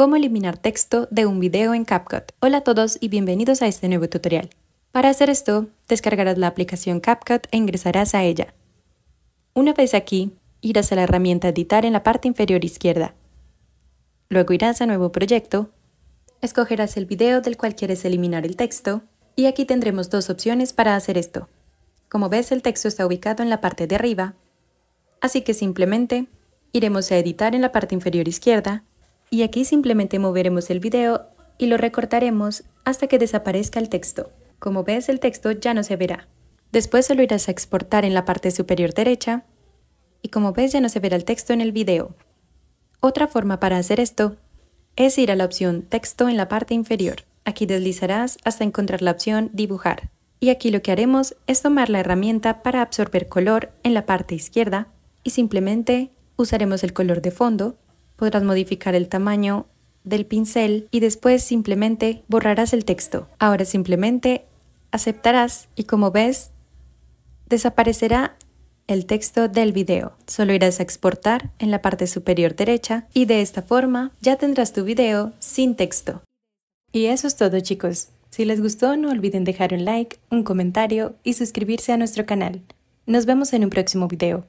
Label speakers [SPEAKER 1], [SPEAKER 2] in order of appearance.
[SPEAKER 1] cómo eliminar texto de un video en CapCut. Hola a todos y bienvenidos a este nuevo tutorial. Para hacer esto, descargarás la aplicación CapCut e ingresarás a ella. Una vez aquí, irás a la herramienta Editar en la parte inferior izquierda. Luego irás a Nuevo proyecto, escogerás el video del cual quieres eliminar el texto, y aquí tendremos dos opciones para hacer esto. Como ves, el texto está ubicado en la parte de arriba, así que simplemente iremos a Editar en la parte inferior izquierda y aquí simplemente moveremos el video y lo recortaremos hasta que desaparezca el texto. Como ves, el texto ya no se verá. Después solo irás a exportar en la parte superior derecha y como ves ya no se verá el texto en el video. Otra forma para hacer esto es ir a la opción Texto en la parte inferior. Aquí deslizarás hasta encontrar la opción Dibujar. Y aquí lo que haremos es tomar la herramienta para absorber color en la parte izquierda y simplemente usaremos el color de fondo podrás modificar el tamaño del pincel y después simplemente borrarás el texto. Ahora simplemente aceptarás y como ves, desaparecerá el texto del video. Solo irás a exportar en la parte superior derecha y de esta forma ya tendrás tu video sin texto. Y eso es todo chicos. Si les gustó no olviden dejar un like, un comentario y suscribirse a nuestro canal. Nos vemos en un próximo video.